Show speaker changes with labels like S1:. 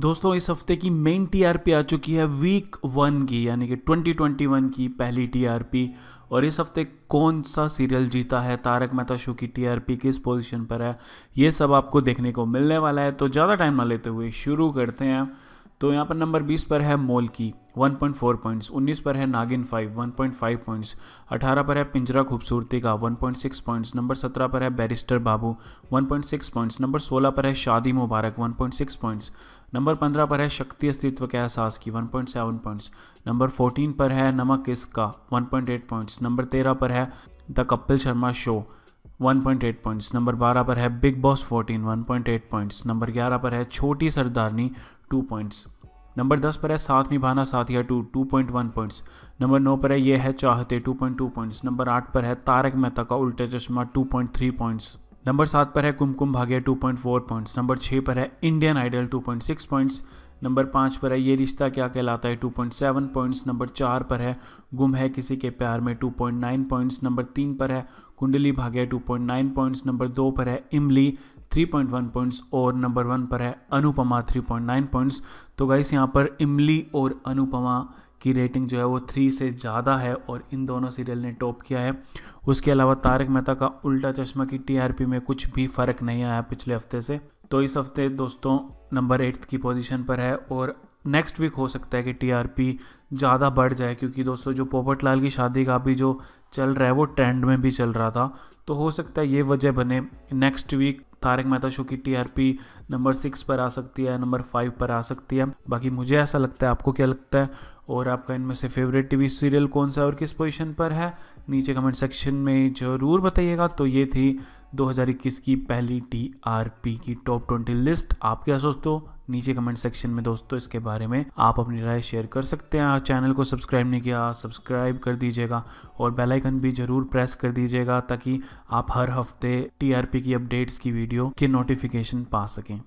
S1: दोस्तों इस हफ्ते की मेन टीआरपी आ चुकी है वीक वन की यानी कि 2021 की पहली टीआरपी और इस हफ्ते कौन सा सीरियल जीता है तारक मेहता शो की टीआरपी किस पोजीशन पर है ये सब आपको देखने को मिलने वाला है तो ज़्यादा टाइम ना लेते हुए शुरू करते हैं तो यहाँ पर नंबर 20 पर है मोल की 1.4 पॉइंट्स 19 पर है नागिन 5 1.5 पॉइंट्स 18 पर है पिंजरा खूबसूरती का 1.6 पॉइंट्स नंबर 17 पर है बैरिस्टर बाबू 1.6 पॉइंट्स नंबर 16 पर है शादी मुबारक 1.6 पॉइंट्स नंबर पंद्रह पर है शक्ति अस्तित्व के एहसास की one point seven points number fourteen पर है नमक इसका एट पॉइंट्स नंबर तेरह पर है the Kapil Sharma show one point eight points number बारह पर है Bigg Boss fourteen one point eight points number ग्यारह पर है छोटी सरदारनी टू पॉइंट्स नंबर दस पर है Saath Nibhaana Saathiya two two point one points number नौ पर है ये है चाहते two point two points number आठ पर है Tarak Mehta ka Ooltah Chashmah two point three points number सात पर है कुमकुम भाग्य 2.4 पॉइंट्स नंबर छः पर है इंडियन आइडल 2.6 पॉइंट्स नंबर पाँच पर है ये रिश्ता क्या कहलाता है 2.7 पॉइंट्स नंबर चार पर है गुम है किसी के प्यार में 2.9 पॉइंट्स नंबर तीन पर है कुंडली भाग्य 2.9 पॉइंट्स नंबर दो पर है इमली 3.1 पॉइंट्स और नंबर वन पर है अनुपमा 3.9 पॉइंट्स तो गाइस यहाँ पर इमली और अनुपमा की रेटिंग जो है वो थ्री से ज़्यादा है और इन दोनों सीरियल ने टॉप किया है उसके अलावा तारक मेहता का उल्टा चश्मा की टीआरपी में कुछ भी फ़र्क नहीं आया पिछले हफ्ते से तो इस हफ्ते दोस्तों नंबर एट्थ की पोजीशन पर है और नेक्स्ट वीक हो सकता है कि टीआरपी ज़्यादा बढ़ जाए क्योंकि दोस्तों जो पोपट लाल की शादी का भी जो चल रहा है वो ट्रेंड में भी चल रहा था तो हो सकता है ये वजह बने next week Tarak Mehta show की टीआरपी नंबर सिक्स पर आ सकती है नंबर फाइव पर आ सकती है बाकी मुझे ऐसा लगता है आपको क्या लगता है और आपका इनमें से फेवरेट टीवी सीरियल कौन सा और किस पोजीशन पर है नीचे कमेंट सेक्शन में ज़रूर बताइएगा तो ये थी 2021 की पहली टीआरपी की टॉप ट्वेंटी लिस्ट आप क्या सोचते हो नीचे कमेंट सेक्शन में दोस्तों इसके बारे में आप अपनी राय शेयर कर सकते हैं चैनल को सब्सक्राइब नहीं किया सब्सक्राइब कर दीजिएगा और बेल आइकन भी ज़रूर प्रेस कर दीजिएगा ताकि आप हर हफ्ते टीआरपी की अपडेट्स की वीडियो के नोटिफिकेशन पा सकें